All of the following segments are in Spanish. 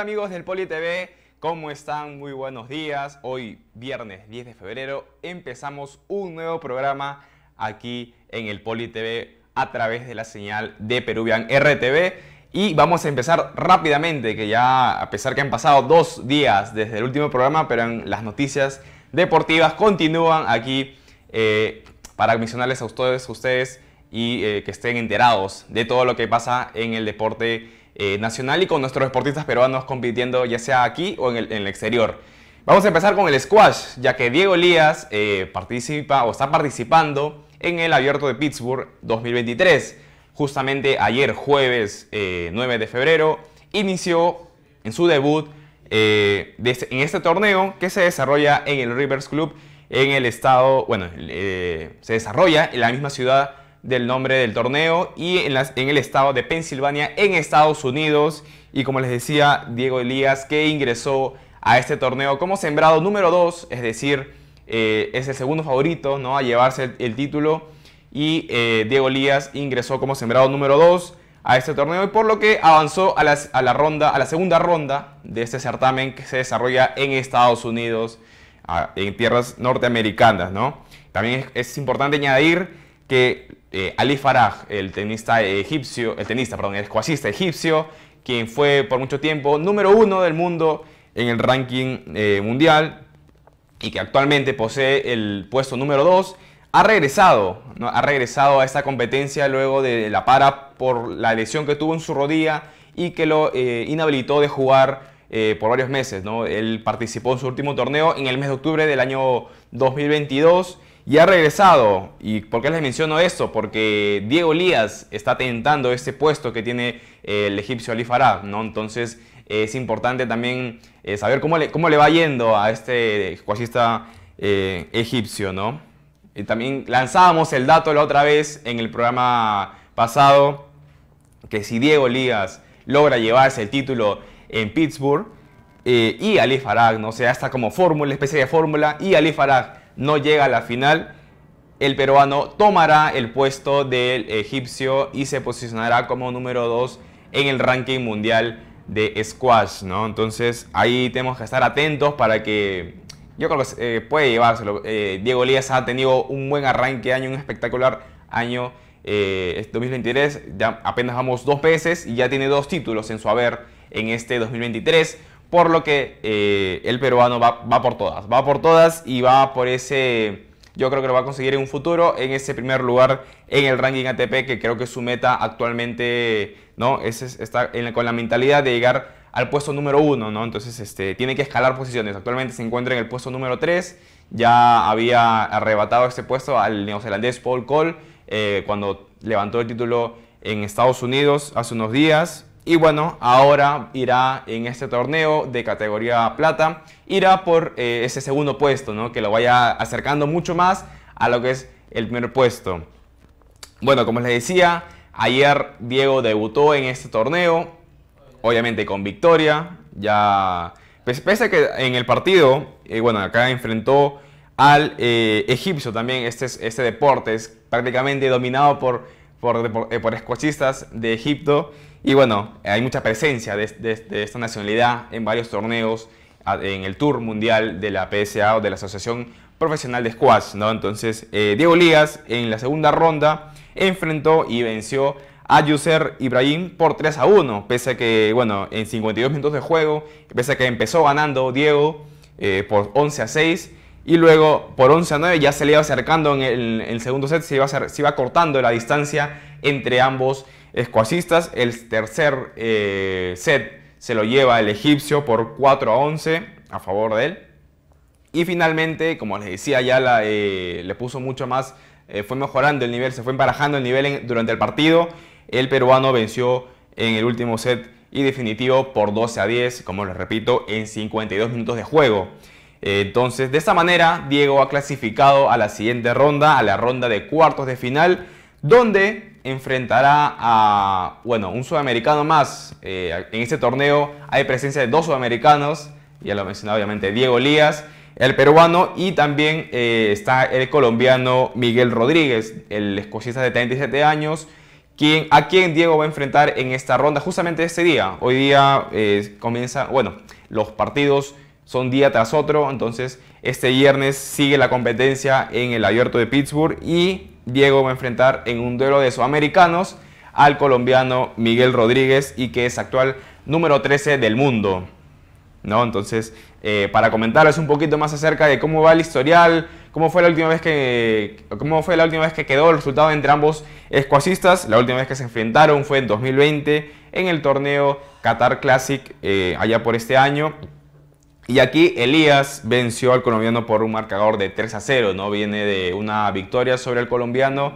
amigos del Poli TV, ¿cómo están? Muy buenos días. Hoy viernes 10 de febrero empezamos un nuevo programa aquí en el Poli TV a través de la señal de Peruvian RTV y vamos a empezar rápidamente que ya a pesar que han pasado dos días desde el último programa pero las noticias deportivas continúan aquí eh, para mencionarles a ustedes, ustedes y eh, que estén enterados de todo lo que pasa en el deporte eh, nacional y con nuestros deportistas peruanos compitiendo ya sea aquí o en el, exterior. Vamos a empezar con el squash, ya que Diego Elías eh, participa o está participando en el Abierto de Pittsburgh 2023. Justamente ayer jueves 9 eh, de febrero inició en su debut este, en este torneo que se desarrolla en el Rivers Club en el estado, bueno, se desarrolla en la misma ciudad del nombre del torneo y en, el estado de Pensilvania en Estados Unidos. Y como les decía, Diego Elías que ingresó a este torneo como sembrado número 2, es decir, eh, es el segundo favorito ¿no? a llevarse el, título. Y eh, Diego Elías ingresó como sembrado número 2 a este torneo y por lo que avanzó a, la ronda, a la segunda ronda de este certamen que se desarrolla en Estados Unidos, en tierras norteamericanas. ¿no? También es importante añadir que eh, Ali Faraj, el tenista egipcio, el tenista, perdón, el escuasista egipcio, quien fue por mucho tiempo número uno del mundo en el ranking eh, mundial y que actualmente posee el puesto número dos, ha regresado, ha regresado a esta competencia luego de la para por la lesión que tuvo en su rodilla y que lo eh, inhabilitó de jugar por varios meses. ¿no? Él participó en su último torneo en el mes de octubre del año 2022 y ha regresado. ¿Y por qué les menciono esto? Porque Diego Lías está tentando este puesto que tiene eh, el egipcio Ali Farah, ¿no? Entonces es importante también eh, saber cómo le, cómo le va yendo a este cuasista eh, egipcio, ¿no? Y también lanzábamos el dato la otra vez en el programa pasado, que si Diego Lías logra llevarse el título en Pittsburgh, y Ali Farag, ¿no? sea, está como fórmula, especie de fórmula, y Ali Farag no llega a la final, el peruano tomará el puesto del egipcio y se posicionará como número 2 en el ranking mundial de squash, ¿no? Entonces ahí tenemos que estar atentos para que yo creo que eh, puede llevárselo. Eh, Diego Lías ha tenido un buen arranque año, un espectacular año 2023. Eh, ya apenas vamos dos veces y ya tiene dos títulos en su haber en este 2023. Por lo que eh, el peruano va, por todas, va por todas y va por ese, yo creo que lo va a conseguir en un futuro, en ese primer lugar en el ranking ATP, que creo que su meta actualmente, ¿no? Es, está con la mentalidad de llegar al puesto número uno, ¿no? Entonces este, tiene que escalar posiciones. Actualmente se encuentra en el puesto número 3, ya había arrebatado este puesto al neozelandés Paul Cole eh, cuando levantó el título en Estados Unidos hace unos días y bueno, ahora irá en este torneo de categoría plata, irá por eh, ese segundo puesto, ¿no? Que lo vaya acercando mucho más a lo que es el primer puesto. Bueno, como les decía, ayer Diego debutó en este torneo, obviamente con victoria, ya... Pues, pese a que en el partido, eh, bueno, acá enfrentó al eh, egipcio también, este, este, deporte es prácticamente dominado por, por, por, de Egipto. Y bueno, hay mucha presencia de, esta nacionalidad en varios torneos, en el Tour Mundial de la PSA o de la Asociación Profesional de Squash, ¿no? Entonces, eh, Diego Ligas en la segunda ronda enfrentó y venció a Yusser Ibrahim por 3 a 1, pese a que, bueno, en 52 minutos de juego, pese a que empezó ganando Diego eh, por 11 a 6, y luego por 11 a 9 ya se le iba acercando en el, segundo set, se iba, se iba cortando la distancia entre ambos escuasistas. El tercer eh, set se lo lleva el egipcio por 4 a 11 a favor de él. Y finalmente, como les decía, ya eh, le puso mucho más, eh, fue mejorando el nivel, se fue emparejando el nivel durante el partido. El peruano venció en el último set y definitivo por 12 a 10, como les repito, en 52 minutos de juego. Entonces, de esta manera, Diego ha clasificado a la siguiente ronda, a la ronda de cuartos de final, donde enfrentará a, bueno, un sudamericano más. Eh, en este torneo hay presencia de dos sudamericanos, ya lo mencionado obviamente Diego Lías, el peruano, y también eh, está el colombiano Miguel Rodríguez, el escocista de 37 años, quien, a quien Diego va a enfrentar en esta ronda justamente este día. Hoy día eh, comienza, bueno, los partidos son día tras otro, entonces este viernes sigue la competencia en el abierto de Pittsburgh y Diego va a enfrentar en un duelo de sudamericanos al colombiano Miguel Rodríguez y que es actual número 13 del mundo. ¿No? Entonces, eh, para comentarles un poquito más acerca de cómo va el historial, cómo fue la última vez que, fue la última vez que quedó el resultado entre ambos escuasistas. la última vez que se enfrentaron fue en 2020 en el torneo Qatar Classic eh, allá por este año y aquí Elías venció al colombiano por un marcador de 3 a 0, ¿no? Viene de una victoria sobre el colombiano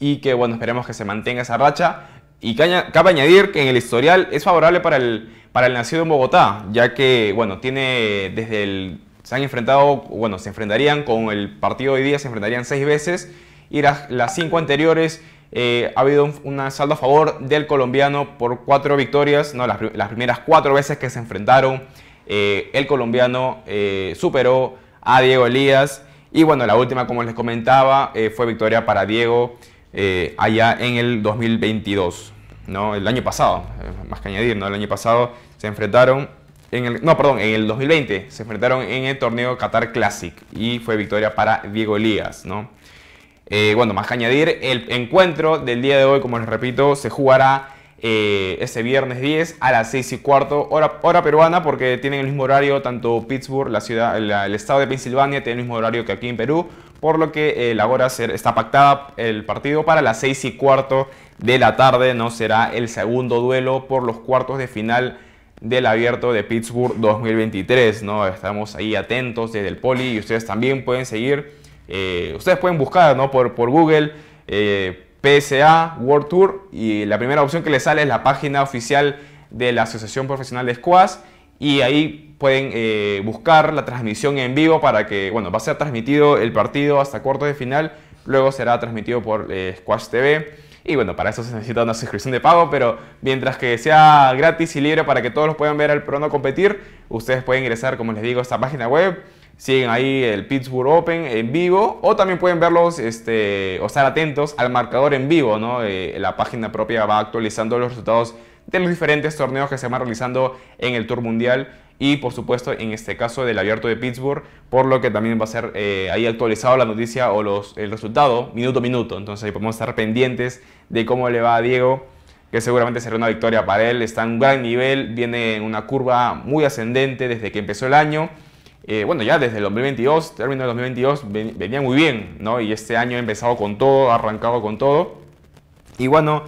y que, bueno, esperemos que se mantenga esa racha. Y cabe añadir que en el historial es favorable para el, para el nacido en Bogotá, ya que, bueno, tiene desde el... Se han enfrentado, bueno, se enfrentarían con el partido de hoy día, se enfrentarían seis veces y las, cinco anteriores eh, ha habido un, una saldo a favor del colombiano por cuatro victorias, no, las, las primeras cuatro veces que se enfrentaron eh, el colombiano eh, superó a Diego Elías. Y bueno, la última, como les comentaba, eh, fue victoria para Diego allá en el 2022. ¿no? El año pasado, más que añadir, ¿no? El año pasado se enfrentaron en el, no, perdón, en el 2020 se enfrentaron en el torneo Qatar Classic y fue victoria para Diego Elías, ¿no? bueno, más que añadir, el encuentro del día de hoy, como les repito, se jugará este viernes 10 a las 6 y cuarto, hora, hora peruana, porque tienen el mismo horario, tanto Pittsburgh, la ciudad, el estado de Pensilvania, tiene el mismo horario que aquí en Perú, por lo que eh, la hora está pactada el partido para las 6 y cuarto de la tarde, no será el segundo duelo por los cuartos de final del abierto de Pittsburgh 2023, ¿no? Estamos ahí atentos desde el poli y ustedes también pueden seguir, eh, ustedes pueden buscar, ¿no? Por, por Google. PSA, World Tour, y la primera opción que les sale es la página oficial de la Asociación Profesional de Squash y ahí pueden eh, buscar la transmisión en vivo para que, bueno, va a ser transmitido el partido hasta cuartos de final, luego será transmitido por eh, Squash TV y bueno, para eso se necesita una suscripción de pago, pero mientras que sea gratis y libre para que todos los puedan ver al prono competir, ustedes pueden ingresar, como les digo, a esta página web siguen ahí el Pittsburgh Open en vivo o también pueden verlos este, o estar atentos al marcador en vivo, ¿no? Eh, la página propia va actualizando los resultados de los diferentes torneos que se van realizando en el Tour Mundial y por supuesto en este caso del abierto de Pittsburgh, por lo que también va a ser eh, ahí actualizado la noticia o los, el resultado minuto a minuto, entonces ahí podemos estar pendientes de cómo le va a Diego que seguramente será una victoria para él, está en un gran nivel, viene en una curva muy ascendente desde que empezó el año eh, bueno, ya desde el 2022, término del 2022, venía muy bien, ¿no? Y este año ha empezado con todo, ha arrancado con todo. Y bueno,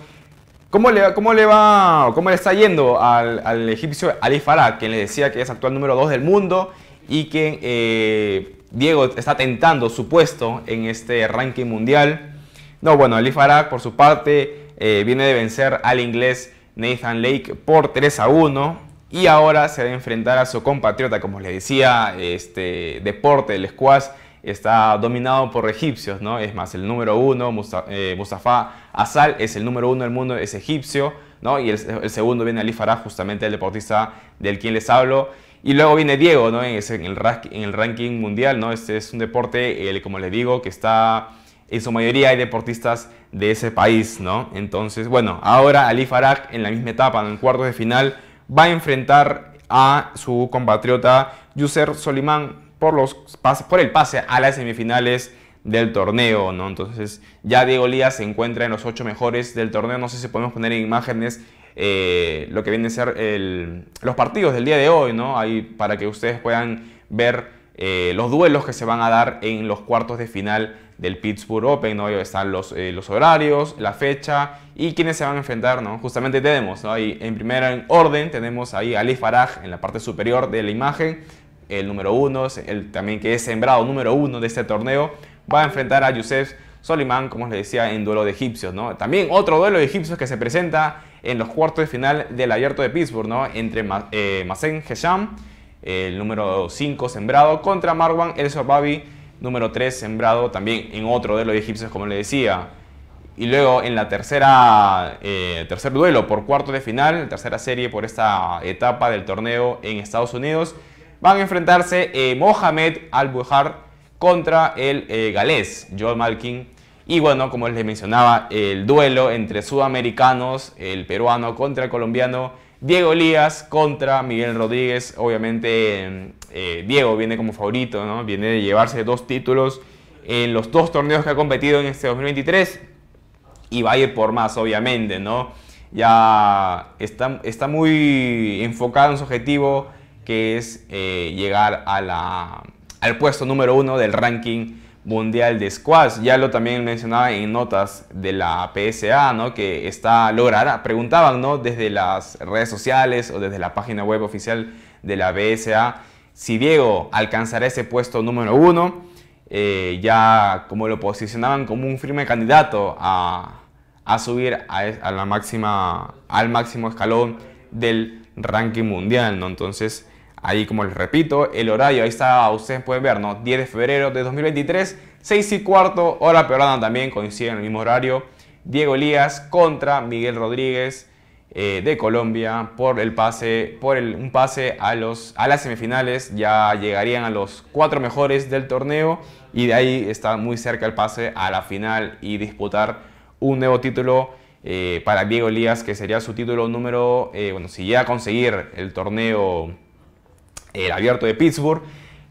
¿cómo le, cómo le va, cómo le está yendo al, egipcio Ali Farah, quien le decía que es actual número 2 del mundo y que eh, Diego está tentando su puesto en este ranking mundial? No, bueno, Ali Farah, por su parte, eh, viene de vencer al inglés Nathan Lake por 3 a 1 y ahora se va a enfrentar a su compatriota, como le decía, este deporte, el squash, está dominado por egipcios, ¿no? Es más, el número uno, eh, Mustafa Asal, es el número uno del mundo, es egipcio, ¿no? Y el, segundo viene Ali Farah, justamente el deportista del quien les hablo. Y luego viene Diego, ¿no? En, el, en el ranking mundial, ¿no? Este es un deporte, como les digo, que está... En su mayoría hay deportistas de ese país, ¿no? Entonces, bueno, ahora Ali Farah en la misma etapa, en cuartos de final, va a enfrentar a su compatriota Yusser Solimán por, los, por el pase a las semifinales del torneo, ¿no? Entonces ya Diego Lía se encuentra en los ocho mejores del torneo. No sé si podemos poner en imágenes eh, lo que vienen a ser los partidos del día de hoy, ¿no? para que ustedes puedan ver eh, los duelos que se van a dar en los cuartos de final del Pittsburgh Open, ¿no? Están los, eh, los horarios, la fecha y quiénes se van a enfrentar, ¿no? Justamente tenemos, Ahí en primera orden tenemos ahí a Ali Faraj en la parte superior de la imagen, el número uno, el, también que es sembrado número uno de este torneo, va a enfrentar a Youssef Solimán, como les decía, en duelo de egipcios, ¿no? También otro duelo de egipcios que se presenta en los cuartos de final del abierto de Pittsburgh, ¿no? Entre eh, Mazen Hesham, el número 5 sembrado, contra Marwan El Sorbabi, Número 3, sembrado también en otro de los egipcios, como le decía. Y luego en la tercera, eh, tercer duelo por cuarto de final, tercera serie por esta etapa del torneo en Estados Unidos, van a enfrentarse eh, Mohamed Al-Buhar contra el eh, galés John Malkin. Y bueno, como les mencionaba, el duelo entre sudamericanos, el peruano contra el colombiano, Diego Elías contra Miguel Rodríguez. Obviamente eh, Diego viene como favorito, ¿no? Viene de llevarse dos títulos en los dos torneos que ha competido en este 2023 y va a ir por más, obviamente, ¿no? Ya está, está muy enfocado en su objetivo que es eh, llegar a la, al puesto número uno del ranking mundial de squash. Ya lo también mencionaba en notas de la PSA, ¿no? Que está logrará. Preguntaban, ¿no? Desde las redes sociales o desde la página web oficial de la BSA si Diego alcanzará ese puesto número uno. Eh, ya como lo posicionaban como un firme candidato a, subir a la máxima, al máximo escalón del ranking mundial, ¿no? Entonces Ahí, como les repito, el horario, ahí está, ustedes pueden ver, ¿no? 10 de febrero de 2023, 6 y cuarto, hora peruana también, coinciden en el mismo horario. Diego Elías contra Miguel Rodríguez eh, de Colombia por el pase, por un pase a, los, a las semifinales. Ya llegarían a los cuatro mejores del torneo y de ahí está muy cerca el pase a la final y disputar un nuevo título eh, para Diego Elías, que sería su título número, eh, bueno, si llega a conseguir el torneo el abierto de Pittsburgh,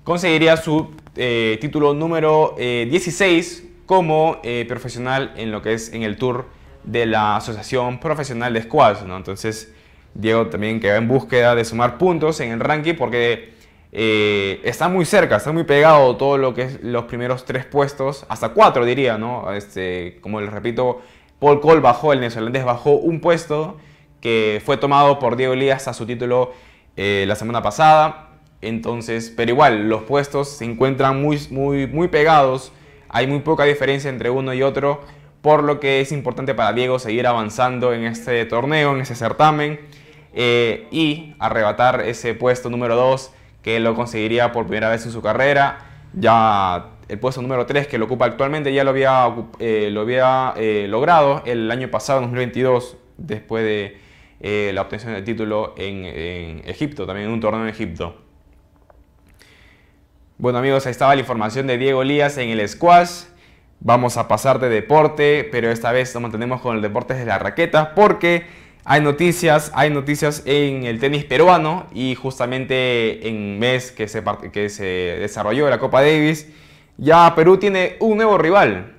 conseguiría su eh, título número 16 eh, como eh, profesional en lo que es en el tour de la Asociación Profesional de Squads. ¿no? Entonces, Diego también queda en búsqueda de sumar puntos en el ranking porque está muy cerca, está muy pegado todo lo que es los primeros tres puestos, hasta cuatro diría, ¿no? Este, como les repito, Paul Cole bajó, el neozelandés bajó un puesto que fue tomado por Diego lías a su título la semana pasada. Entonces, pero igual, los puestos se encuentran muy, muy, muy pegados, hay muy poca diferencia entre uno y otro, por lo que es importante para Diego seguir avanzando en este torneo, en ese certamen, eh, y arrebatar ese puesto número 2 que lo conseguiría por primera vez en su carrera. Ya el puesto número 3 que lo ocupa actualmente ya lo había, eh, lo había eh, logrado el año pasado, 2022, después de la obtención del título en Egipto, también en un torneo en Egipto. Bueno amigos, ahí estaba la información de Diego Lías en el squash. Vamos a pasar de deporte, pero esta vez nos mantenemos con el deporte de la raqueta porque hay noticias, hay noticias en el tenis peruano y justamente en mes que se, que se desarrolló la Copa Davis, ya Perú tiene un nuevo rival.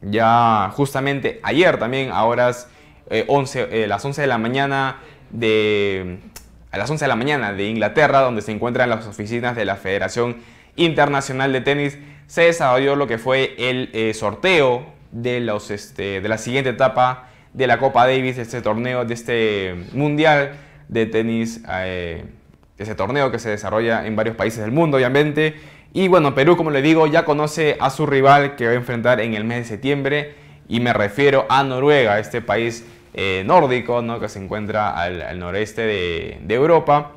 Ya justamente ayer también, a horas eh, eh, las 11 de la mañana de... A las 11 de la mañana de Inglaterra, donde se encuentran las oficinas de la Federación Internacional de Tenis se desarrolló lo que fue el eh, sorteo de, los, este, de la siguiente etapa de la Copa Davis, de este torneo, de este mundial de tenis, eh, ese torneo que se desarrolla en varios países del mundo, obviamente. Y bueno, Perú, como le digo, ya conoce a su rival que va a enfrentar en el mes de septiembre, y me refiero a Noruega, este país eh, nórdico ¿no? que se encuentra al, noreste de Europa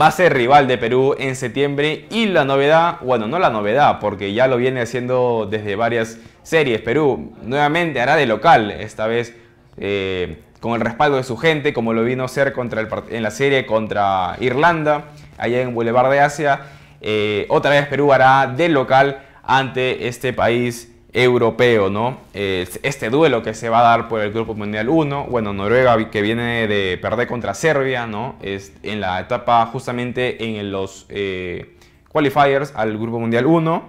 va a ser rival de Perú en septiembre y la novedad, bueno, no la novedad, porque ya lo viene haciendo desde varias series, Perú nuevamente hará de local, esta vez eh, con el respaldo de su gente, como lo vino a ser en la serie contra Irlanda, allá en Boulevard de Asia. Eh, otra vez Perú hará de local ante este país europeo, ¿no? este duelo que se va a dar por el Grupo Mundial 1, bueno, Noruega que viene de perder contra Serbia, ¿no? Es en la etapa justamente en los eh, qualifiers al Grupo Mundial 1.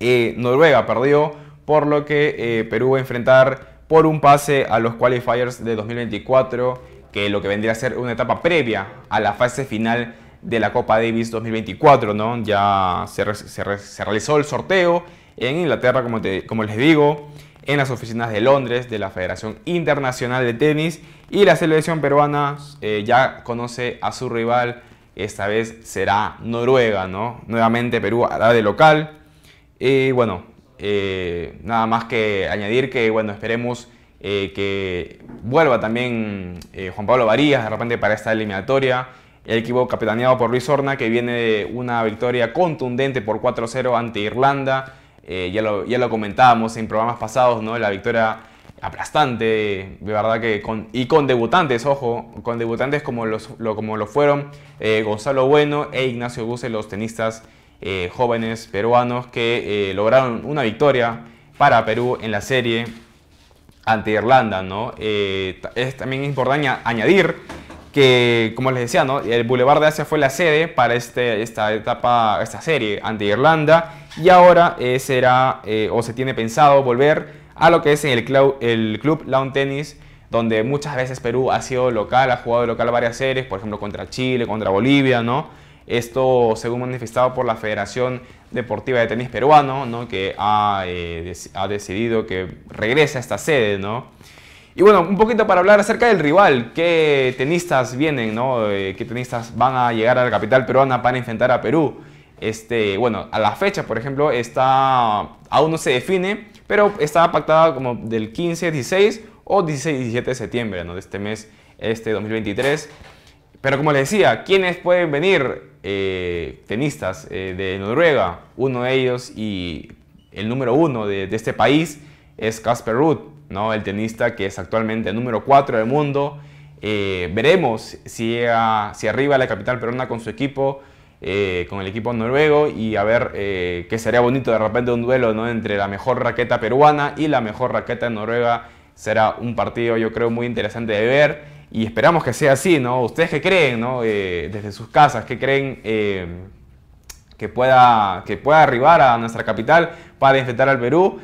Eh, Noruega perdió, por lo que eh, Perú va a enfrentar por un pase a los qualifiers de 2024, que lo que vendría a ser una etapa previa a la fase final de la Copa Davis 2024, ¿no? Ya se realizó el sorteo en Inglaterra, como, les digo, en las oficinas de Londres de la Federación Internacional de Tenis y la selección peruana eh, ya conoce a su rival, esta vez será Noruega, ¿no? Nuevamente Perú hará de local. Y bueno, eh, nada más que añadir que, bueno, esperemos eh, que vuelva también Juan Pablo Varías de repente para esta eliminatoria. El equipo capitaneado por Luis Horna que viene de una victoria contundente por 4-0 ante Irlanda eh, ya, lo, comentábamos en programas pasados, ¿no? La victoria aplastante, de verdad que con, y con debutantes, ojo, con debutantes como, lo, como lo fueron eh, Gonzalo Bueno e Ignacio Guse, los tenistas eh, jóvenes peruanos que lograron una victoria para Perú en la serie ante Irlanda, ¿no? es también importante añadir que, como les decía, El Boulevard de Asia fue la sede para este, esta etapa, esta serie ante Irlanda y ahora eh, será eh, o se tiene pensado volver a lo que es el, club, el club lawn tennis donde muchas veces Perú ha sido local, ha jugado local varias series, por ejemplo contra Chile, contra Bolivia, ¿no? Esto según manifestado por la Federación Deportiva de Tenis Peruano, ¿no? Que ha, eh, ha decidido que regrese a esta sede, ¿no? Y bueno, un poquito para hablar acerca del rival, qué tenistas vienen, ¿no? qué tenistas van a llegar a la capital peruana para enfrentar a Perú. Este, bueno, a la fecha, por ejemplo, está, aún no se define, pero está pactada como del 15, 16 o 16, 17 de septiembre ¿no? de este mes, este 2023. Pero como les decía, quienes pueden venir? Eh, tenistas eh, de Noruega, uno de ellos y el número uno de, este país es Casper Ruth, ¿no? el tenista que es actualmente el número 4 del mundo. Eh, veremos si, si arriba la capital peruana con su equipo eh, con el equipo noruego y a ver eh, qué que sería bonito de repente un duelo ¿no? entre la mejor raqueta peruana y la mejor raqueta noruega. Será un partido yo creo muy interesante de ver y esperamos que sea así, ¿no? ¿Ustedes qué creen, eh, desde sus casas, qué creen que, pueda, que pueda arribar a nuestra capital para enfrentar al Perú?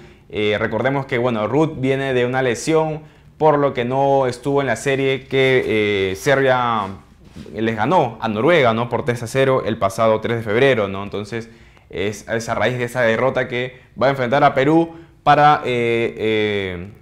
recordemos que, bueno, Ruth viene de una lesión, por lo que no estuvo en la serie que Serbia les ganó a Noruega, ¿no? Por 3 a 0 el pasado 3 de febrero, ¿no? Entonces es, a raíz de esa derrota que va a enfrentar a Perú para eh, eh,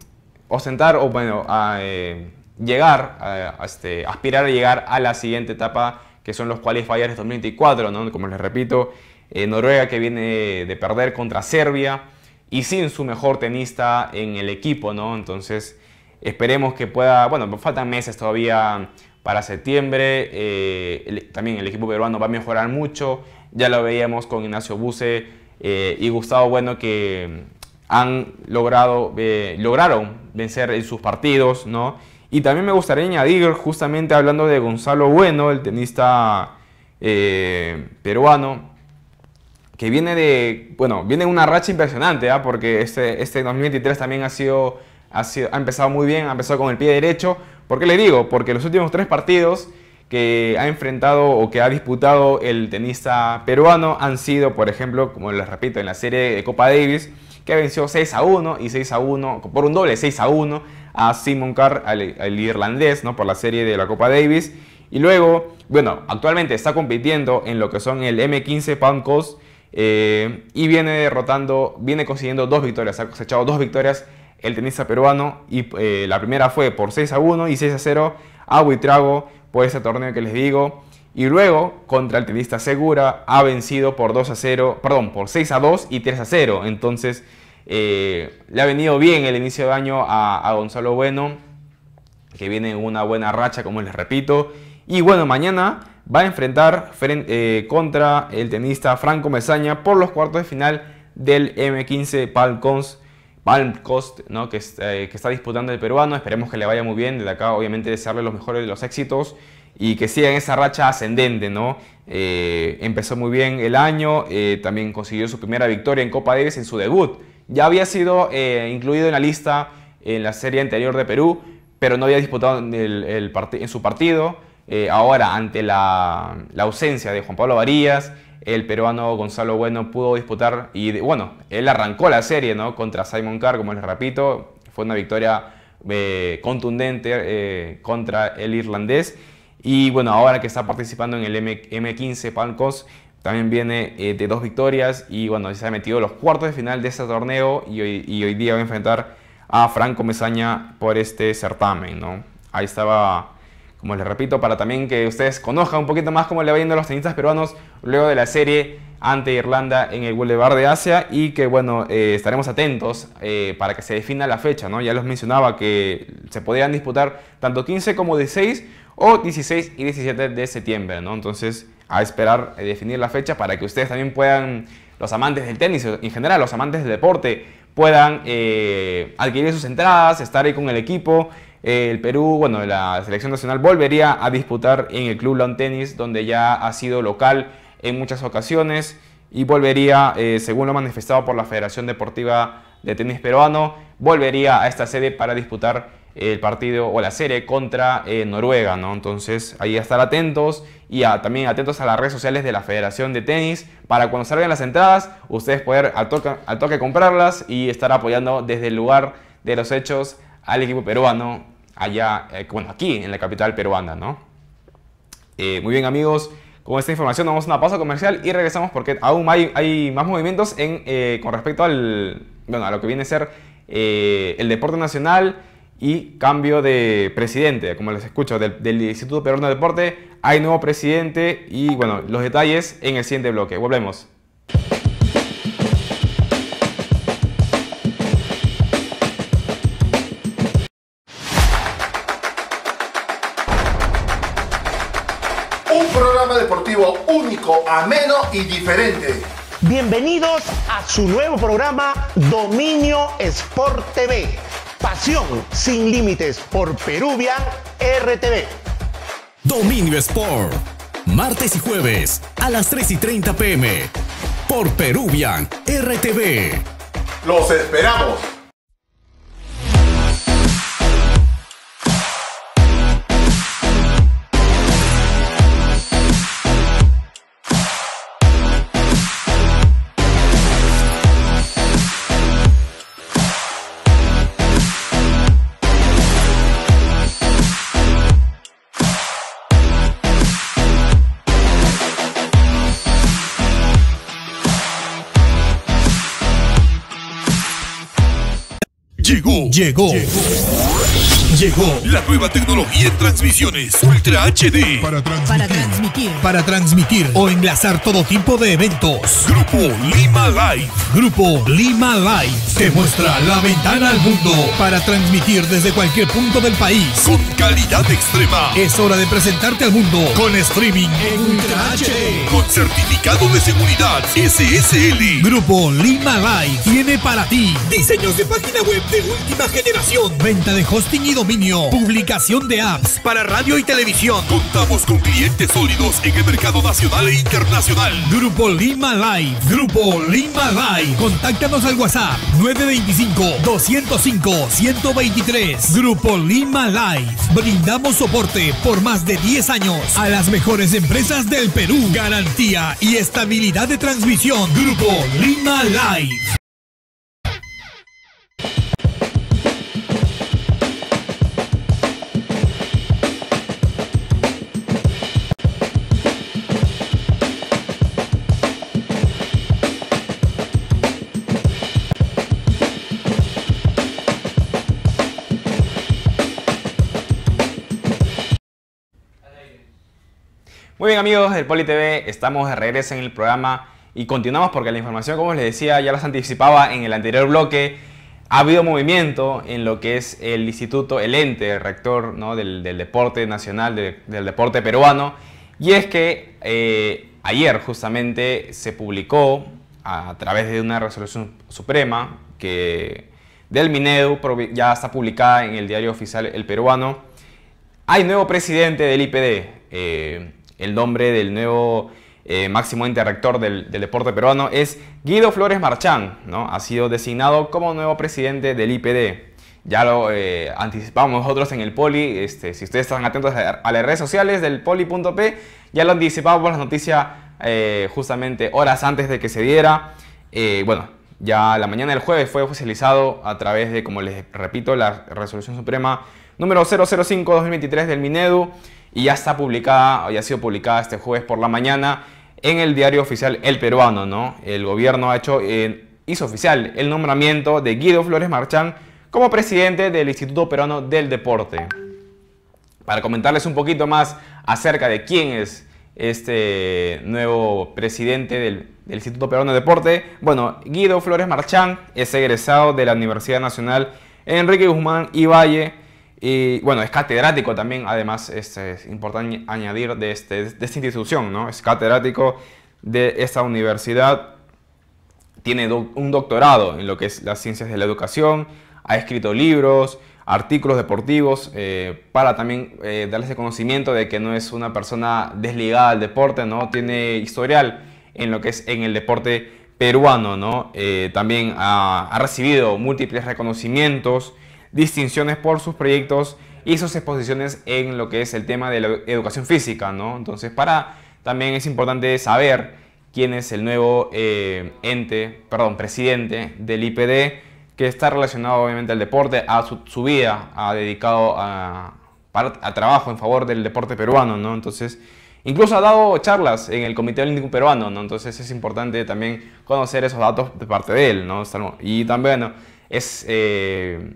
ostentar o, bueno, eh, llegar, a, este, aspirar a llegar a la siguiente etapa que son los qualifiers 2024, ¿no? Como les repito, Noruega que viene de perder contra Serbia y sin su mejor tenista en el equipo, ¿no? Entonces esperemos que pueda, bueno, faltan meses todavía para septiembre. Eh, también el equipo peruano va a mejorar mucho. Ya lo veíamos con Ignacio Buse eh, y Gustavo Bueno que mm, han logrado, eh, lograron vencer en sus partidos, ¿no? Y también me gustaría añadir, justamente hablando de Gonzalo Bueno, el tenista peruano, que viene de, bueno, viene una racha impresionante, ¿ah? porque este, este 2023 también ha sido, ha sido, ha empezado muy bien, ha empezado con el pie derecho, ¿Por qué le digo? Porque los últimos tres partidos que ha enfrentado o que ha disputado el tenista peruano han sido, por ejemplo, como les repito, en la serie de Copa Davis, que venció 6 a 1 y 6 a 1, por un doble 6 a 1 a Simon Carr, el irlandés, ¿no? por la serie de la Copa Davis. Y luego, bueno, actualmente está compitiendo en lo que son el M15 Pancos eh, y viene derrotando, viene consiguiendo dos victorias, ha cosechado dos victorias el tenista peruano y eh, la primera fue por 6 a 1 y 6 a 0 y trago por ese torneo que les digo. Y luego, contra el tenista Segura, ha vencido por 2 a 0, perdón, por 6 a 2 y 3 a 0. Entonces, eh, le ha venido bien el inicio de año a, Gonzalo Bueno, que viene en una buena racha, como les repito. Y bueno, mañana va a enfrentar eh, contra el tenista Franco Mesaña por los cuartos de final del M15 Palcons eh, que, está disputando el peruano. Esperemos que le vaya muy bien. Desde acá, obviamente, desearle los mejores de los éxitos y que siga en esa racha ascendente. ¿no? Eh, empezó muy bien el año, eh, también consiguió su primera victoria en Copa Davis en su debut. Ya había sido incluido en la lista en la serie anterior de Perú, pero no había disputado el, en su partido. Eh, ahora, ante la, ausencia de Juan Pablo Varías, el peruano Gonzalo Bueno pudo disputar y, bueno, él arrancó la serie ¿no? contra Simon Carr, como les repito, fue una victoria eh, contundente eh, contra el irlandés. Y bueno, ahora que está participando en el M 15 Palcos también viene de dos victorias y bueno, se ha metido los cuartos de final de este torneo y hoy, día va a enfrentar a Franco Mesaña por este certamen, ¿no? Ahí estaba como les repito, para también que ustedes conozcan un poquito más cómo le va yendo a los tenistas peruanos luego de la serie ante Irlanda en el Boulevard de Asia y que bueno, eh, estaremos atentos eh, para que se defina la fecha, ¿no? Ya los mencionaba que se podrían disputar tanto 15 como 16 o 16 y 17 de septiembre, ¿no? Entonces, a esperar eh, definir la fecha para que ustedes también puedan, los amantes del tenis, en general los amantes del deporte, puedan adquirir sus entradas, estar ahí con el equipo el Perú, bueno, la selección nacional volvería a disputar en el Club Lawn Tennis, donde ya ha sido local en muchas ocasiones y volvería, eh, según lo manifestado por la Federación Deportiva de Tenis Peruano, volvería a esta sede para disputar el partido o la serie contra eh, Noruega, ¿no? Entonces ahí a estar atentos y también atentos a las redes sociales de la Federación de Tenis para cuando salgan las entradas ustedes poder al toque comprarlas y estar apoyando desde el lugar de los hechos al equipo peruano allá, eh, bueno, aquí en la capital peruana, ¿no? Eh, muy bien amigos, con esta información vamos a una pausa comercial y regresamos porque aún hay, más movimientos eh, con respecto al, bueno, a lo que viene a ser el deporte nacional y cambio de presidente, como les escucho, del, del Instituto Peruano de Deporte, hay nuevo presidente y bueno, los detalles en el siguiente bloque. Volvemos. y Bienvenidos a su nuevo programa Dominio Sport TV. Pasión sin límites por Peruvian RTV. Dominio Sport. Martes y jueves a las 3 y 30 pm. Por Peruvian RTV. Los esperamos. Llegó. Llegó. Llegó la nueva tecnología en transmisiones Ultra HD para transmitir, para transmitir, o enlazar todo tipo de eventos. Grupo Lima Live, Grupo Lima Live te muestra la ventana al mundo para transmitir desde cualquier punto del país con calidad extrema. Es hora de presentarte al mundo con streaming en Ultra HD con certificado de seguridad SSL. Grupo Lima Live tiene para ti diseños de página web de última generación, venta de hosting y dominio, publicación de apps para radio y televisión. Contamos con clientes sólidos en el mercado nacional e internacional. Grupo Lima Live. Grupo Lima Live. Contáctanos al WhatsApp 925-205-123. Grupo Lima Live. Brindamos soporte por más de 10 años a las mejores empresas del Perú. Garantía y estabilidad de transmisión. Grupo Lima Live. Muy bien amigos del Poli TV, estamos de regreso en el programa y continuamos porque la información, como les decía, ya las anticipaba en el anterior bloque. Ha habido movimiento en lo que es el instituto, el ente, el rector ¿no? del, deporte nacional, del, deporte peruano. Y es que eh, ayer justamente se publicó a través de una resolución suprema que del Minedu ya está publicada en el diario oficial El Peruano. Hay nuevo presidente del IPD. Eh, el nombre del nuevo eh, máximo ente rector del, deporte peruano es Guido Flores Marchán, ¿no? Ha sido designado como nuevo presidente del IPD. Ya lo eh, anticipamos nosotros en el Poli, este, si ustedes están atentos a, las redes sociales del poli.p, ya lo anticipamos la noticia eh, justamente horas antes de que se diera. bueno, ya la mañana del jueves fue oficializado a través de, como les repito, la resolución suprema número 005-2023 del Minedu y ya está publicada, ha sido publicada este jueves por la mañana en el diario oficial El Peruano, ¿no? El gobierno ha hecho, eh, hizo oficial el nombramiento de Guido Flores Marchán como presidente del Instituto Peruano del Deporte. Para comentarles un poquito más acerca de quién es este nuevo presidente del, Instituto Peruano del Deporte, bueno, Guido Flores Marchán es egresado de la Universidad Nacional Enrique Guzmán y Valle y bueno, es catedrático también, además es, importante añadir de, este, de, esta institución, ¿no? Es catedrático de esta universidad, tiene un doctorado en lo que es las ciencias de la educación, ha escrito libros, artículos deportivos, eh, para también eh, darles el conocimiento de que no es una persona desligada al deporte, ¿no? Tiene historial en lo que es en el deporte peruano, ¿no? Eh, también ha, ha recibido múltiples reconocimientos, distinciones por sus proyectos y sus exposiciones en lo que es el tema de la educación física, ¿no? Entonces, para también es importante saber quién es el nuevo eh, ente, perdón, presidente del IPD, que está relacionado obviamente al deporte, a su, vida, ha dedicado a, a, trabajo en favor del deporte peruano, ¿no? Entonces, incluso ha dado charlas en el Comité Olímpico Peruano, ¿no? Entonces es importante también conocer esos datos de parte de él, ¿no? Y también, es... Eh,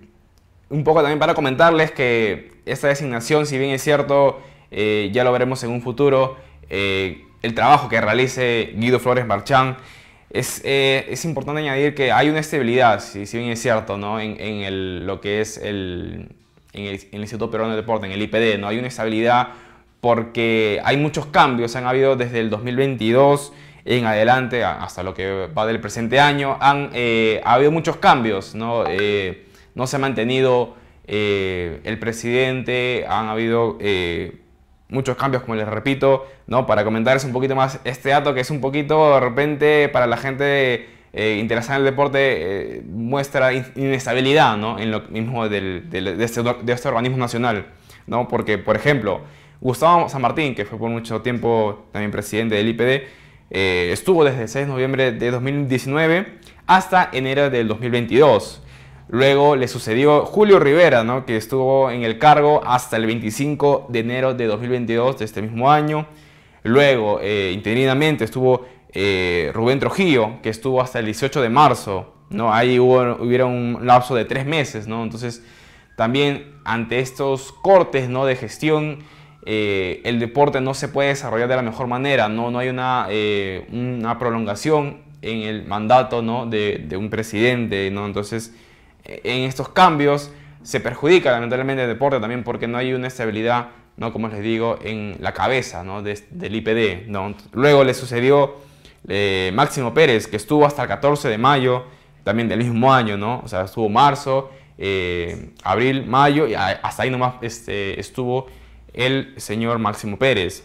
un poco también para comentarles que esta designación, si bien es cierto, eh, ya lo veremos en un futuro, eh, el trabajo que realice Guido Flores Marchán, es, eh, es, importante añadir que hay una estabilidad, si, si bien es cierto, ¿no? en, en lo que es el, en el, Instituto Perón de Deporte, en el IPD, ¿no? hay una estabilidad porque hay muchos cambios, han habido desde el 2022 en adelante, hasta lo que va del presente año, han, ha habido muchos cambios, ¿no? no se ha mantenido eh, el presidente, han habido eh, muchos cambios, como les repito, ¿no? Para comentarles un poquito más este dato que es un poquito de repente para la gente eh, interesada en el deporte muestra inestabilidad, ¿no? En lo mismo este, de, este, organismo nacional, ¿no? Porque, por ejemplo, Gustavo San Martín, que fue por mucho tiempo también presidente del IPD, estuvo desde el 6 de noviembre de 2019 hasta enero del 2022. Luego le sucedió Julio Rivera, ¿no? que estuvo en el cargo hasta el 25 de enero de 2022 de este mismo año. Luego, eh, interinamente, estuvo eh, Rubén Trujillo, que estuvo hasta el 18 de marzo. ¿no? Ahí hubo, hubiera un lapso de tres meses. ¿no? Entonces, también ante estos cortes ¿no? de gestión, eh, el deporte no se puede desarrollar de la mejor manera. No, no hay una, eh, una prolongación en el mandato ¿no? de, de un presidente. ¿no? Entonces, en estos cambios se perjudica lamentablemente el deporte también porque no hay una estabilidad, ¿no? como les digo, en la cabeza ¿no? del IPD. Luego le sucedió eh, Máximo Pérez, que estuvo hasta el 14 de mayo, también del mismo año, ¿no? o sea, estuvo marzo, eh, abril, mayo, y hasta ahí nomás este, estuvo el señor Máximo Pérez.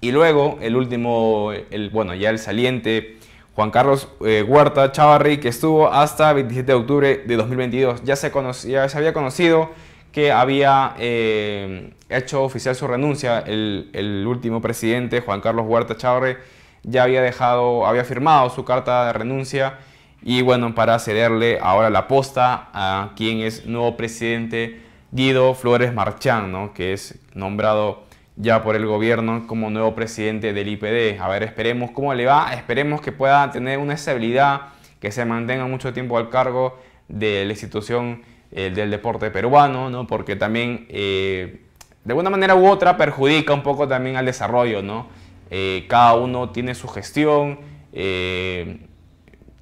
Y luego el último, el, bueno, ya el saliente Juan Carlos eh, Huerta Chavarri, que estuvo hasta 27 de octubre de 2022. Ya se, conocía, se había conocido que había eh, hecho oficial su renuncia el, último presidente, Juan Carlos Huerta Chavarri, ya había dejado, había firmado su carta de renuncia y bueno, para cederle ahora la posta a quien es nuevo presidente Guido Flores Marchán, que es nombrado ya por el gobierno como nuevo presidente del IPD. A ver, esperemos cómo le va, esperemos que pueda tener una estabilidad, que se mantenga mucho tiempo al cargo de la institución eh, del deporte peruano, porque también eh, de alguna manera u otra perjudica un poco también al desarrollo. ¿no? Eh, cada uno tiene su gestión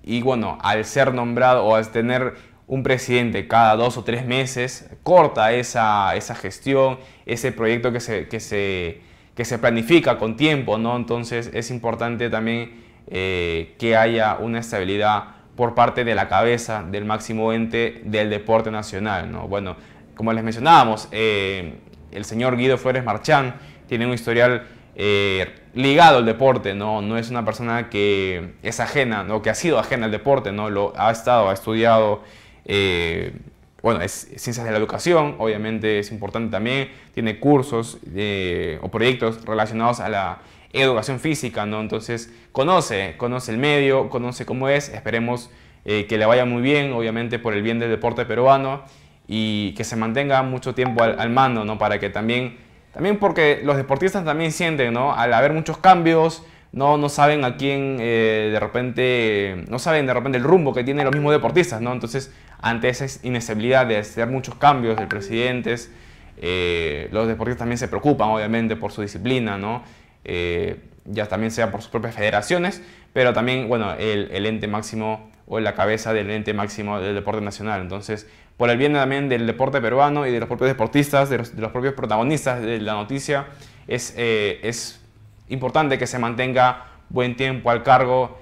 y bueno, al ser nombrado o al tener un presidente cada dos o tres meses corta esa, esa gestión, ese proyecto que se, se, se, planifica con tiempo, ¿no? Entonces es importante también eh, que haya una estabilidad por parte de la cabeza del máximo ente del deporte nacional, ¿no? Bueno, como les mencionábamos, eh, el señor Guido Flores Marchán tiene un historial eh, ligado al deporte, ¿no? No es una persona que es ajena, ¿no? Que ha sido ajena al deporte, ¿no? Lo ha estado, ha estudiado eh, bueno, es ciencias de la educación, obviamente es importante también, tiene cursos eh, o proyectos relacionados a la educación física, ¿no? Entonces, conoce, conoce el medio, conoce cómo es, esperemos eh, que le vaya muy bien, obviamente por el bien del deporte peruano y que se mantenga mucho tiempo al, mando, ¿no? Para que también, también porque los deportistas también sienten, ¿no? Al haber muchos cambios, no, no saben a quién de repente, no saben de repente el rumbo que tienen los mismos deportistas, ¿no? Entonces, ante esa inestabilidad de hacer muchos cambios de presidentes, eh, los deportistas también se preocupan, obviamente, por su disciplina, ¿no? Eh, ya también sea por sus propias federaciones, pero también, bueno, el, ente máximo o la cabeza del ente máximo del deporte nacional. Entonces, por el bien también del deporte peruano y de los propios deportistas, de los, propios protagonistas de la noticia, es, eh, es importante que se mantenga buen tiempo al cargo.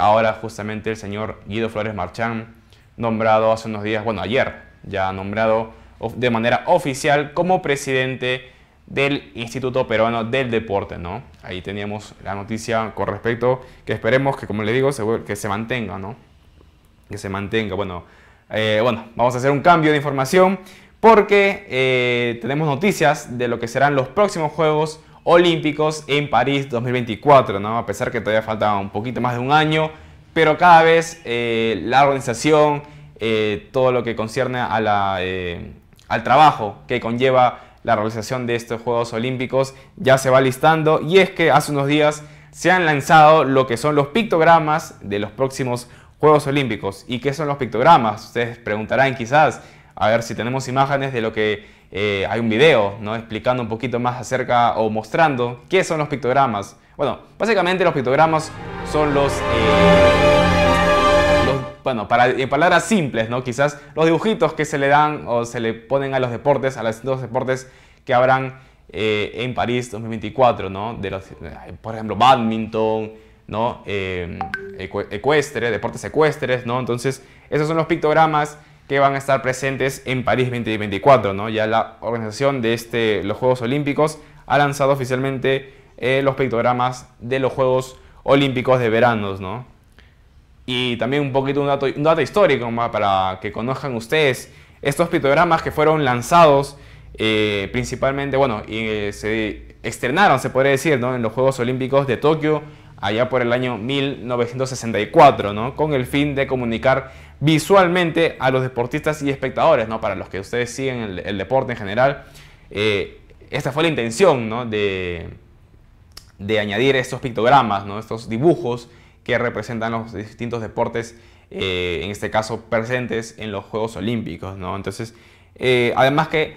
ahora justamente el señor Guido Flores Marchán nombrado hace unos días, bueno, ayer, ya nombrado de manera oficial como presidente del Instituto Peruano del Deporte, ¿no? Ahí teníamos la noticia con respecto, que esperemos que, como le digo, se, que se mantenga, ¿no? Que se mantenga. Bueno, eh, bueno, vamos a hacer un cambio de información porque eh, tenemos noticias de lo que serán los próximos Juegos Olímpicos en París 2024, ¿no? A pesar que todavía falta un poquito más de un año, pero cada vez eh, la organización, eh, todo lo que concierne a la, eh, al trabajo que conlleva la realización de estos Juegos Olímpicos ya se va listando y es que hace unos días se han lanzado lo que son los pictogramas de los próximos Juegos Olímpicos. ¿Y qué son los pictogramas? Ustedes preguntarán quizás, a ver si tenemos imágenes de lo que hay un video, ¿no? Explicando un poquito más acerca o mostrando qué son los pictogramas. Bueno, básicamente los pictogramas son los bueno, en palabras simples, ¿no? Quizás los dibujitos que se le dan o se le ponen a los deportes, a los dos deportes que habrán eh, en París 2024, ¿no? Eh, por ejemplo, badminton, ¿no? Eh, ecuestre, deportes ecuestres, ¿no? Entonces, esos son los pictogramas que van a estar presentes en París 2024, ¿no? Ya la organización de este, los Juegos Olímpicos ha lanzado oficialmente los pictogramas de los Juegos Olímpicos de veranos, ¿no? y también un poquito un dato, un dato histórico para que conozcan ustedes estos pictogramas que fueron lanzados eh, principalmente, bueno, y eh, se externaron, se podría decir, ¿no? en los Juegos Olímpicos de Tokio allá por el año 1964, con el fin de comunicar visualmente a los deportistas y espectadores, ¿no? para los que ustedes siguen el, deporte en general. Eh, esta fue la intención de, de añadir estos pictogramas, ¿no? estos dibujos que representan los distintos deportes, eh, en este caso presentes en los Juegos Olímpicos, ¿no? Entonces, eh, además que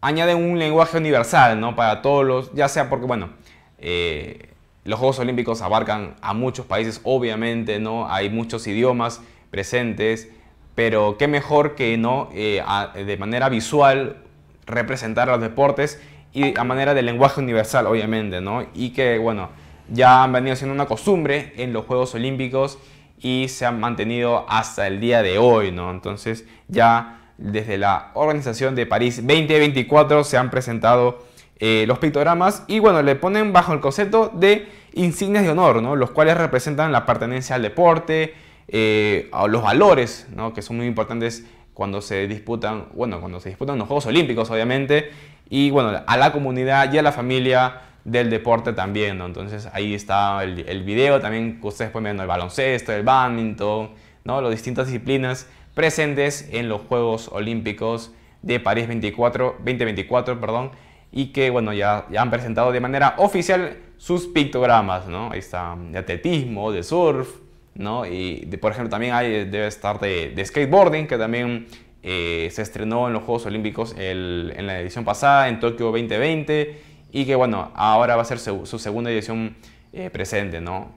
añaden un lenguaje universal, ¿no? Para todos los, ya sea porque, bueno, eh, los Juegos Olímpicos abarcan a muchos países, obviamente, ¿no? Hay muchos idiomas presentes, pero qué mejor que, ¿no? de manera visual representar los deportes y a manera de lenguaje universal, obviamente, ¿no? Y que, bueno, ya han venido siendo una costumbre en los Juegos Olímpicos y se han mantenido hasta el día de hoy, ¿no? Entonces ya desde la organización de París 2024 se han presentado eh, los pictogramas y bueno, le ponen bajo el concepto de insignias de honor, ¿no? Los cuales representan la pertenencia al deporte, eh, a los valores, ¿no? Que son muy importantes cuando se disputan, bueno, cuando se disputan los Juegos Olímpicos, obviamente, y bueno, a la comunidad y a la familia del deporte también, ¿no? Entonces ahí está el, el video, también ustedes pueden ver el baloncesto, el badminton, ¿no? Las distintas disciplinas presentes en los Juegos Olímpicos de París 24, 2024, perdón, y que, bueno, ya, ya han presentado de manera oficial sus pictogramas, ¿no? Ahí está de atletismo, de surf, ¿no? Y, por ejemplo, también hay, debe estar de, skateboarding, que también eh, se estrenó en los Juegos Olímpicos en la edición pasada, en Tokio 2020, y que bueno, ahora va a ser su, segunda edición eh, presente, ¿no?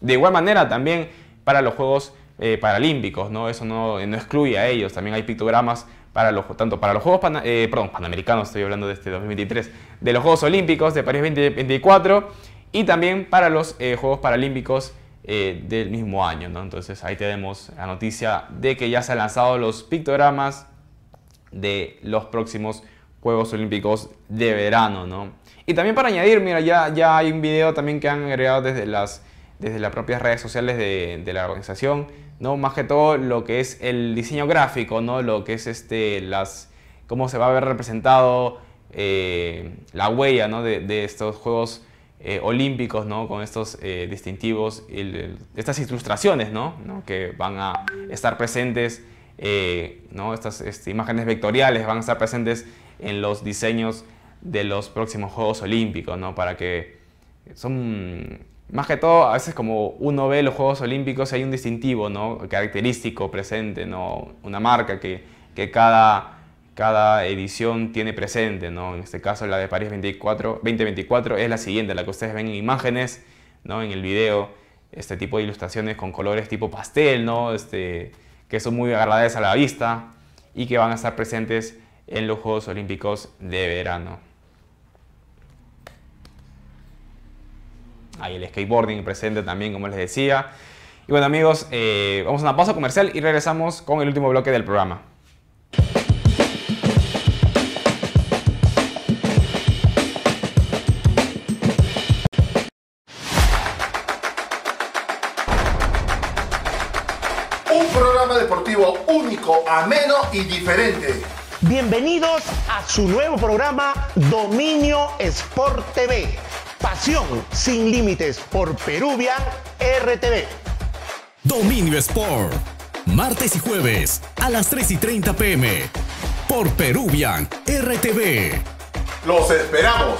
De igual manera también para los Juegos eh, Paralímpicos, ¿no? Eso no, eh, no, excluye a ellos, también hay pictogramas para los, tanto para los Juegos Panamericanos, estoy hablando de este 2023, de los Juegos Olímpicos de París 2024 y también para los Juegos Paralímpicos del mismo año, ¿no? Entonces ahí tenemos la noticia de que ya se han lanzado los pictogramas de los próximos Juegos Olímpicos de verano, ¿no? Y también para añadir, mira, ya, ya hay un video también que han agregado desde las, desde las propias redes sociales de, la organización, ¿no? Más que todo lo que es el diseño gráfico, ¿no? Lo que es este, las, cómo se va a ver representado eh, la huella, De, estos Juegos eh, Olímpicos, Con estos eh, distintivos, estas ilustraciones, Que van a estar presentes ¿no? Estas, estas, imágenes vectoriales van a estar presentes en los diseños de los próximos Juegos Olímpicos, ¿no? Para que son más que todo, a veces como uno ve los Juegos Olímpicos hay un distintivo, ¿no? Característico presente, ¿no? Una marca que, cada, cada edición tiene presente, ¿no? En este caso la de París 24, 2024 es la siguiente, la que ustedes ven en imágenes, ¿no? En el video, este tipo de ilustraciones con colores tipo pastel, ¿no? Este, que son muy agradables a la vista y que van a estar presentes en los Juegos Olímpicos de verano. Hay el skateboarding presente también, como les decía. Y bueno amigos, eh, vamos a una pausa comercial y regresamos con el último bloque del programa. Un programa deportivo único, ameno y diferente. Bienvenidos a su nuevo programa Dominio Sport TV Pasión sin límites por Peruvian RTV. Dominio Sport. Martes y jueves a las 3 y 30 pm por Peruvian RTV. Los esperamos.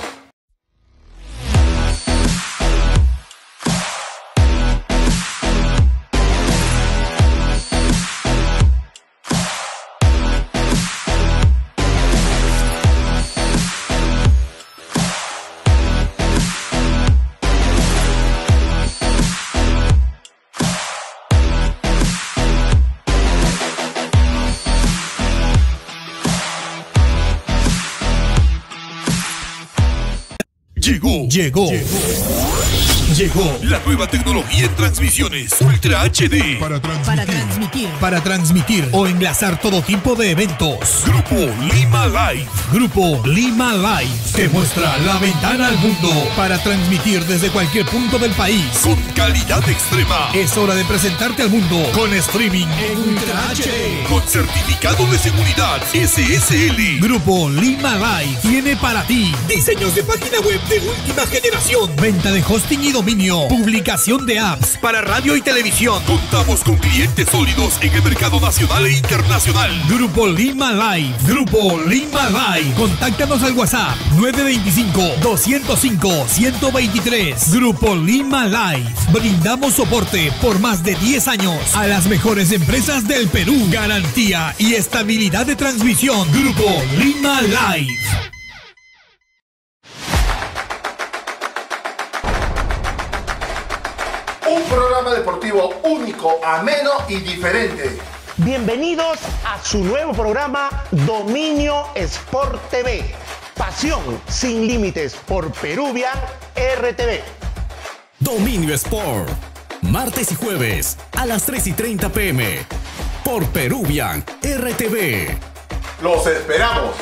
Llegó. Llegó. la nueva tecnología en transmisiones Ultra HD para transmitir, para transmitir, o enlazar todo tipo de eventos. Grupo Lima Live, Grupo Lima Live te muestra la ventana al mundo para transmitir desde cualquier punto del país con calidad extrema. Es hora de presentarte al mundo con streaming en Ultra HD con certificado de seguridad SSL. Grupo Lima Live tiene para ti diseños de página web de última generación. Venta de hosting y dominio. Publicación de apps para radio y televisión. Contamos con clientes sólidos en el mercado nacional e internacional. Grupo Lima Live. Grupo Lima Live. Contáctanos al WhatsApp 925-205-123. Grupo Lima Live. Brindamos soporte por más de 10 años a las mejores empresas del Perú. Garantía y estabilidad de transmisión. Grupo Lima Live. único, ameno y diferente. Bienvenidos a su nuevo programa Dominio Sport TV. Pasión sin límites por Peruvian RTV. Dominio Sport. Martes y jueves a las 3 y 30 pm. Por Peruvian RTV. Los esperamos.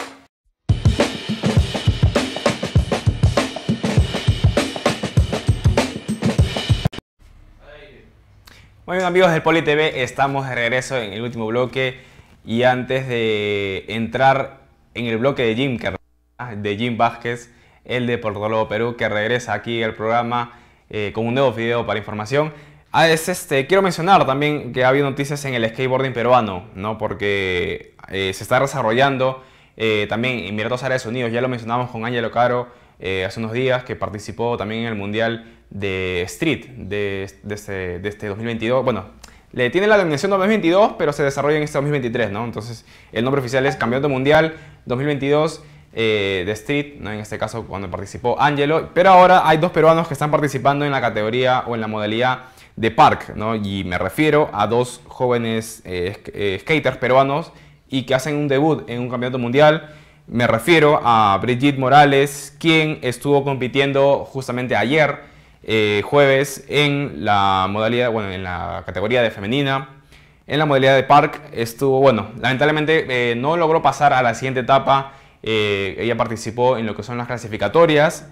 Muy bien amigos del Poli TV, estamos de regreso en el último bloque y antes de entrar en el bloque de Jim, de Jim Vázquez, el de Lobo Perú, que regresa aquí al programa eh, con un nuevo video para información. Ah, este, quiero mencionar también que ha habido noticias en el skateboarding peruano, ¿no? porque eh, se está desarrollando eh, también en Emiratos Árabes Unidos, ya lo mencionamos con Ángel Caro, eh, hace unos días que participó también en el Mundial de Street de, este, 2022. Este bueno, le tiene la denominación 2022, pero se desarrolla en este 2023, ¿no? Entonces, el nombre oficial es Campeonato Mundial 2022 eh, de Street, ¿no? En este caso, cuando participó Angelo. Pero ahora hay dos peruanos que están participando en la categoría o en la modalidad de Park, ¿no? Y me refiero a dos jóvenes eh, skaters peruanos y que hacen un debut en un campeonato mundial. Me refiero a Brigitte Morales, quien estuvo compitiendo justamente ayer, eh, jueves, en la modalidad, en la categoría de femenina. En la modalidad de park estuvo, bueno, lamentablemente eh, no logró pasar a la siguiente etapa. Eh, ella participó en lo que son las clasificatorias.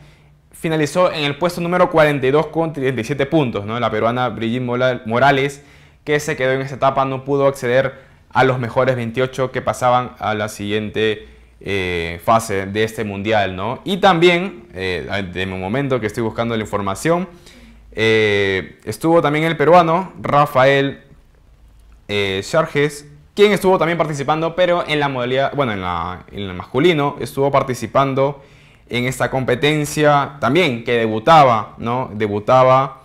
Finalizó en el puesto número 42 con 37 puntos, ¿no? La peruana Brigitte Morales, que se quedó en esa etapa, no pudo acceder a los mejores 28 que pasaban a la siguiente eh, fase de este mundial, ¿no? Y también, eh, de momento que estoy buscando la información, eh, estuvo también el peruano Rafael Charges, eh, quien estuvo también participando, pero en la modalidad, bueno, en, la, el masculino, estuvo participando en esta competencia también que debutaba, ¿no? Debutaba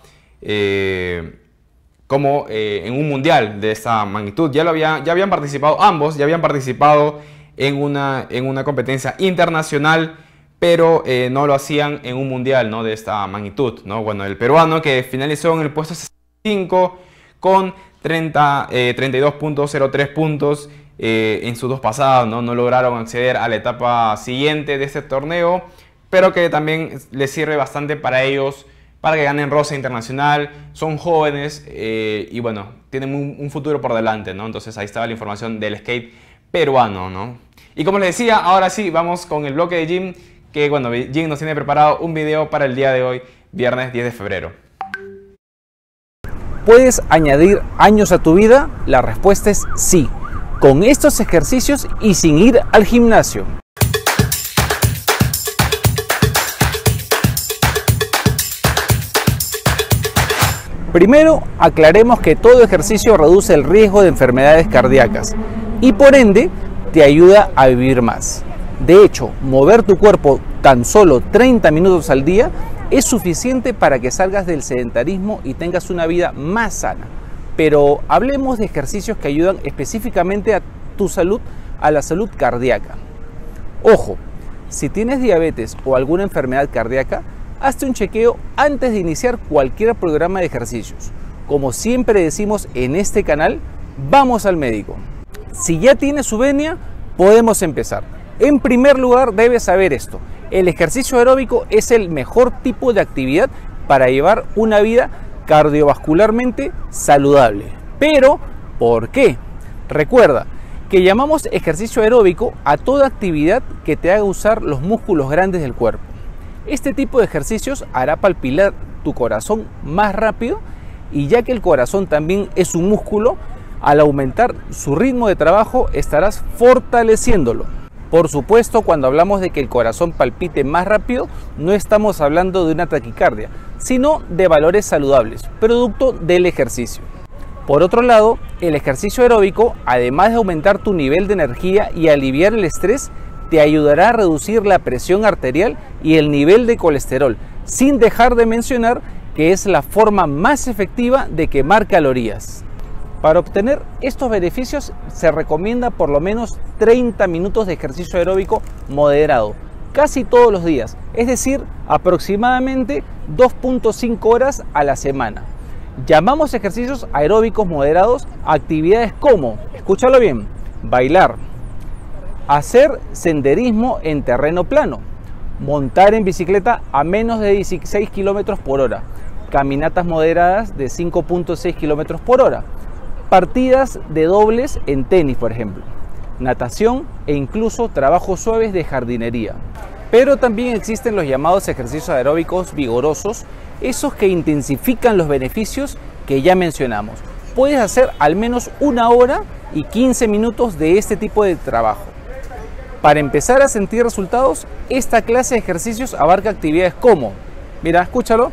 como en un mundial de esta magnitud. Ya, lo había, ya habían participado ambos, ya habían participado en una, en una competencia internacional, pero eh, no lo hacían en un mundial ¿no? de esta magnitud. ¿no? Bueno, el peruano que finalizó en el puesto 65 con 32.03 eh, puntos eh, en sus dos pasadas, ¿no? no lograron acceder a la etapa siguiente de este torneo, pero que también les sirve bastante para ellos para que ganen Rosa Internacional. Son jóvenes y bueno, tienen un, futuro por delante, ¿no? Entonces ahí estaba la información del skate peruano, ¿no? Y como les decía, ahora sí, vamos con el bloque de Jim, que bueno, Jim nos tiene preparado un video para el día de hoy, viernes 10 de febrero. ¿Puedes añadir años a tu vida? La respuesta es sí, con estos ejercicios y sin ir al gimnasio. Primero, aclaremos que todo ejercicio reduce el riesgo de enfermedades cardíacas y por ende te ayuda a vivir más. De hecho, mover tu cuerpo tan solo 30 minutos al día es suficiente para que salgas del sedentarismo y tengas una vida más sana. Pero hablemos de ejercicios que ayudan específicamente a tu salud, a la salud cardíaca. Ojo, si tienes diabetes o alguna enfermedad cardíaca, hazte un chequeo antes de iniciar cualquier programa de ejercicios. Como siempre decimos en este canal, vamos al médico si ya tienes su venia, podemos empezar. En primer lugar, debes saber esto. El ejercicio aeróbico es el mejor tipo de actividad para llevar una vida cardiovascularmente saludable. Pero, ¿por qué? Recuerda que llamamos ejercicio aeróbico a toda actividad que te haga usar los músculos grandes del cuerpo. Este tipo de ejercicios hará palpilar tu corazón más rápido y ya que el corazón también es un músculo, al aumentar su ritmo de trabajo estarás fortaleciéndolo. Por supuesto, cuando hablamos de que el corazón palpite más rápido, no estamos hablando de una taquicardia, sino de valores saludables, producto del ejercicio. Por otro lado, el ejercicio aeróbico, además de aumentar tu nivel de energía y aliviar el estrés, te ayudará a reducir la presión arterial y el nivel de colesterol, sin dejar de mencionar que es la forma más efectiva de quemar calorías. Para obtener estos beneficios se recomienda por lo menos 30 minutos de ejercicio aeróbico moderado, casi todos los días, es decir, aproximadamente 2.5 horas a la semana. Llamamos ejercicios aeróbicos moderados actividades como, escúchalo bien, bailar, hacer senderismo en terreno plano, montar en bicicleta a menos de 16 km por hora, caminatas moderadas de 5.6 km por hora, partidas de dobles en tenis, por ejemplo, natación e incluso trabajos suaves de jardinería. Pero también existen los llamados ejercicios aeróbicos vigorosos, esos que intensifican los beneficios que ya mencionamos. Puedes hacer al menos una hora y 15 minutos de este tipo de trabajo. Para empezar a sentir resultados, esta clase de ejercicios abarca actividades como, mira, escúchalo,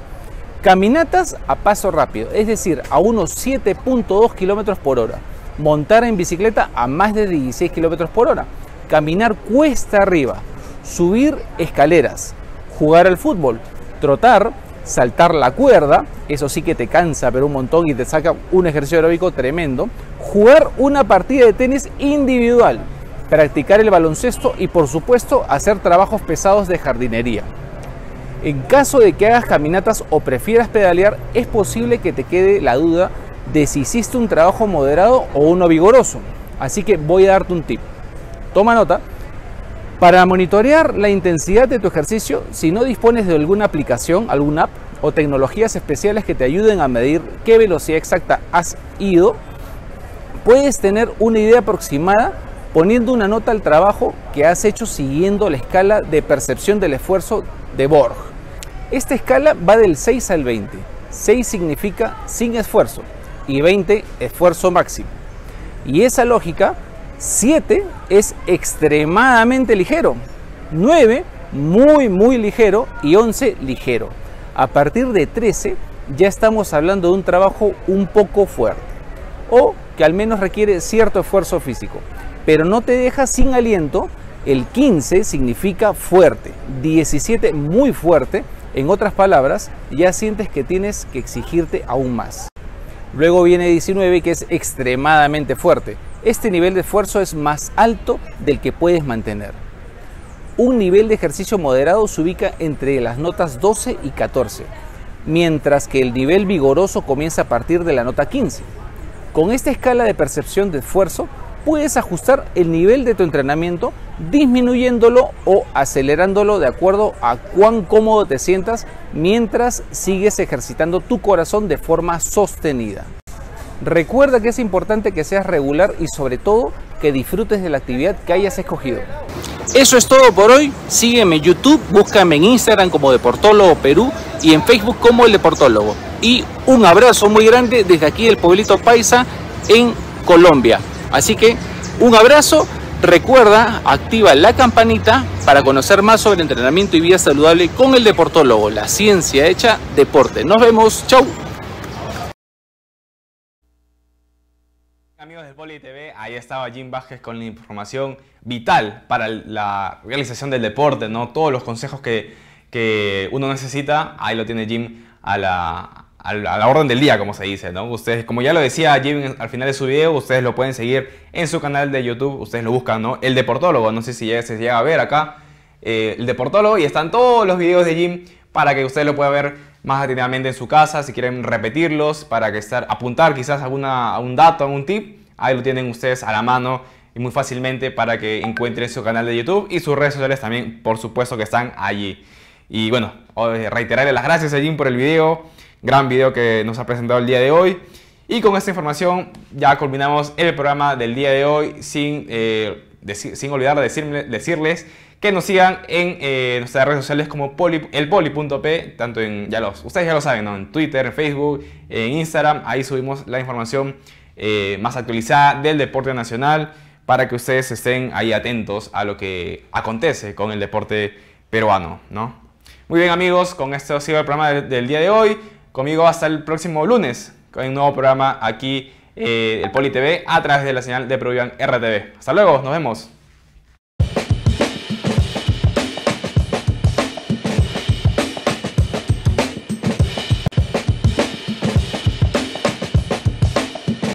Caminatas a paso rápido, es decir, a unos 7.2 km por hora. Montar en bicicleta a más de 16 km por hora. Caminar cuesta arriba. Subir escaleras. Jugar al fútbol. Trotar. Saltar la cuerda. Eso sí que te cansa, pero un montón y te saca un ejercicio aeróbico tremendo. Jugar una partida de tenis individual. Practicar el baloncesto y por supuesto hacer trabajos pesados de jardinería. En caso de que hagas caminatas o prefieras pedalear, es posible que te quede la duda de si hiciste un trabajo moderado o uno vigoroso. Así que voy a darte un tip. Toma nota. Para monitorear la intensidad de tu ejercicio, si no dispones de alguna aplicación, alguna app o tecnologías especiales que te ayuden a medir qué velocidad exacta has ido, puedes tener una idea aproximada poniendo una nota al trabajo que has hecho siguiendo la escala de percepción del esfuerzo de Borg. Esta escala va del 6 al 20. 6 significa sin esfuerzo y 20 esfuerzo máximo. Y esa lógica, 7 es extremadamente ligero, 9 muy muy ligero y 11 ligero. A partir de 13 ya estamos hablando de un trabajo un poco fuerte o que al menos requiere cierto esfuerzo físico, pero no te deja sin aliento el 15 significa fuerte, 17 muy fuerte. En otras palabras, ya sientes que tienes que exigirte aún más. Luego viene 19 que es extremadamente fuerte. Este nivel de esfuerzo es más alto del que puedes mantener. Un nivel de ejercicio moderado se ubica entre las notas 12 y 14, mientras que el nivel vigoroso comienza a partir de la nota 15. Con esta escala de percepción de esfuerzo puedes ajustar el nivel de tu entrenamiento disminuyéndolo o acelerándolo de acuerdo a cuán cómodo te sientas mientras sigues ejercitando tu corazón de forma sostenida. Recuerda que es importante que seas regular y sobre todo que disfrutes de la actividad que hayas escogido. Eso es todo por hoy. Sígueme en YouTube, búscame en Instagram como Deportólogo Perú y en Facebook como El Deportólogo. Y un abrazo muy grande desde aquí del pueblito Paisa en Colombia. Así que un abrazo, recuerda, activa la campanita para conocer más sobre entrenamiento y vida saludable con el deportólogo, la ciencia hecha deporte. Nos vemos, chau. Amigos del Poli TV, ahí estaba Jim Vázquez con la información vital para la realización del deporte, ¿no? Todos los consejos que, que uno necesita, ahí lo tiene Jim a la, a la orden del día, como se dice, ¿no? Ustedes, como ya lo decía Jim al final de su video, ustedes lo pueden seguir en su canal de YouTube, ustedes lo buscan, ¿no? El Deportólogo, no sé si ya se llega a ver acá, eh, El Deportólogo, y están todos los videos de Jim para que ustedes lo puedan ver más atentamente en su casa, si quieren repetirlos, para que estar, apuntar quizás alguna, un dato, a un tip, ahí lo tienen ustedes a la mano y muy fácilmente para que encuentren su canal de YouTube y sus redes sociales también, por supuesto que están allí. Y bueno, eh, reiterarle las gracias a Jim por el video gran video que nos ha presentado el día de hoy. Y con esta información ya culminamos el programa del día de hoy sin, eh, sin olvidar decirle, decirles que nos sigan en eh, nuestras redes sociales como poli, elpoli.p, tanto en, ya los, ustedes ya lo saben, ¿no? en Twitter, en Facebook, en Instagram, ahí subimos la información eh, más actualizada del deporte nacional para que ustedes estén ahí atentos a lo que acontece con el deporte peruano, ¿no? Muy bien amigos, con esto ha sido el programa del día de hoy. Conmigo hasta el próximo lunes con un nuevo programa aquí, eh, el Poli TV, a través de la señal de Provian RTV. Hasta luego, nos vemos.